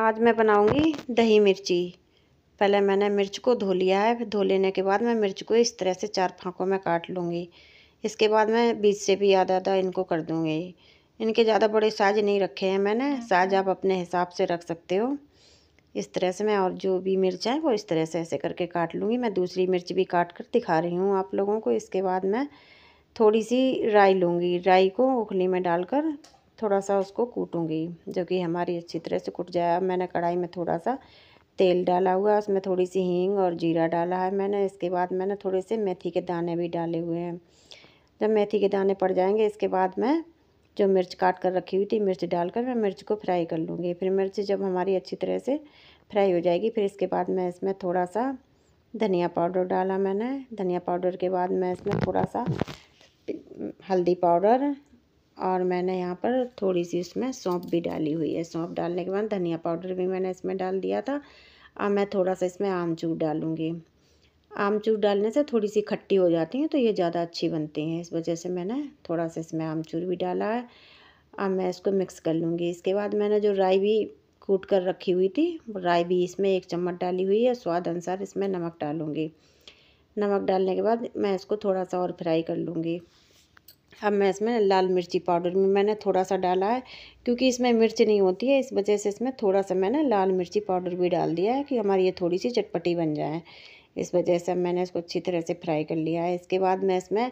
आज मैं बनाऊंगी दही मिर्ची पहले मैंने मिर्च को धो लिया है धो लेने के बाद मैं मिर्च को इस तरह से चार फांकों में काट लूँगी इसके बाद मैं बीच से भी आधा आधा इनको कर दूँगी इनके ज़्यादा बड़े साइज नहीं रखे हैं मैंने साइज आप अपने हिसाब से रख सकते हो इस तरह से मैं और जो भी मिर्च है वो इस तरह से ऐसे करके काट लूँगी मैं दूसरी मिर्च भी काट कर दिखा रही हूँ आप लोगों को इसके बाद मैं थोड़ी सी राई लूँगी राई को उखली में डालकर थोड़ा सा उसको कूटूँगी जो कि हमारी अच्छी तरह से कूट जाए अब मैंने कढ़ाई में थोड़ा सा तेल डाला हुआ है उसमें थोड़ी सी हींग और जीरा डाला है मैंने इसके बाद मैंने थोड़े से मेथी के दाने भी डाले हुए हैं जब मेथी के दाने पड़ जाएंगे इसके बाद मैं जो मिर्च काट कर रखी हुई थी मिर्च डालकर मैं मिर्च को फ्राई कर लूँगी फिर मिर्च जब हमारी अच्छी तरह से फ्राई हो जाएगी फिर इसके बाद मैं इसमें थोड़ा सा धनिया पाउडर डाला मैंने धनिया पाउडर के बाद मैं इसमें थोड़ा सा हल्दी पाउडर और मैंने यहाँ पर थोड़ी सी इसमें सौंप भी डाली हुई है सौंप डालने के बाद धनिया पाउडर भी मैंने इसमें डाल दिया था अब मैं थोड़ा सा इसमें आमचूर डालूँगी आमचूर डालने से थोड़ी सी खट्टी हो जाती है तो ये ज़्यादा अच्छी बनती हैं इस वजह से मैंने थोड़ा सा इसमें आमचूर भी डाला है अब मैं इसको मिक्स कर लूँगी इसके बाद मैंने जो राई भी कूट कर रखी हुई थी राई भी इसमें एक चम्मच डाली हुई है स्वाद अनुसार इसमें नमक डालूँगी नमक डालने के बाद मैं इसको थोड़ा सा और फ्राई कर लूँगी अब मैं इसमें लाल मिर्ची पाउडर भी मैंने थोड़ा सा डाला है क्योंकि इसमें मिर्च नहीं होती है इस वजह से इसमें थोड़ा सा मैंने लाल मिर्ची पाउडर भी डाल दिया है कि हमारी ये थोड़ी सी चटपटी बन जाए इस वजह से मैंने इसको अच्छी तरह से फ्राई कर लिया है इसके बाद मैं इसमें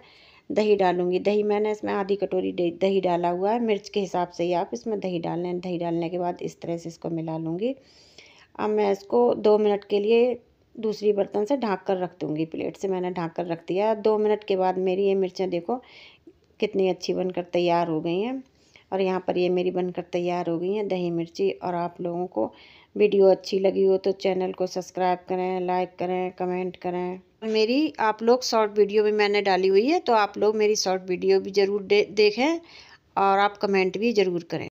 दही डालूंगी दही मैंने इसमें आधी कटोरी दही डाला हुआ है मिर्च के हिसाब से ही आप इसमें दही डाल लें दही डालने के बाद इस तरह से इसको मिला लूँगी अब मैं इसको दो मिनट के लिए दूसरी बर्तन से ढाँक कर रख दूँगी प्लेट से मैंने ढाँक कर रख दिया दो मिनट के बाद मेरी ये मिर्चें देखो कितनी अच्छी बनकर तैयार हो गई हैं और यहाँ पर ये मेरी बनकर तैयार हो गई हैं दही मिर्ची और आप लोगों को वीडियो अच्छी लगी हो तो चैनल को सब्सक्राइब करें लाइक करें कमेंट करें मेरी आप लोग शॉर्ट वीडियो भी मैंने डाली हुई है तो आप लोग मेरी शॉर्ट वीडियो भी ज़रूर दे, देखें और आप कमेंट भी ज़रूर करें